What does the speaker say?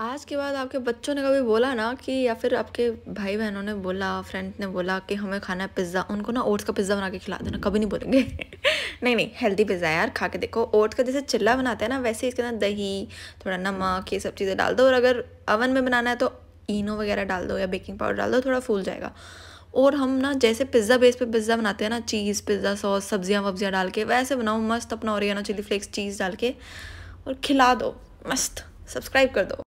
आज के बाद आपके बच्चों ने कभी बोला ना कि या फिर आपके भाई बहनों ने बोला फ्रेंड ने बोला कि हमें खाना है पिज़्ज़ा उनको ना ओट्स का पिज़्ज़ा बना के खिला देना कभी नहीं बोलेंगे नहीं नहीं हेल्दी पिज़्ज़ा यार खा के देखो ओट्स का जैसे चिल्ला बनाते हैं ना वैसे इसके अंदर दही थोड़ा नमक ये सब चीज़ें डाल दो और अगर अवन में बनाना है तो इनो वगैरह डाल दो या बेकिंग पाउडर डाल दो थोड़ा फूल जाएगा और हम ना जैसे पिज़्ज़ा बेस पे पिज़्ज़ा बनाते हैं ना चीज़ पिज़्ज़ा सॉस सब्जियां वब्जियाँ डाल के वैसे बनाओ मस्त अपना और चिली फ्लेक्स चीज़ डाल के और खिला दो मस्त सब्सक्राइब कर दो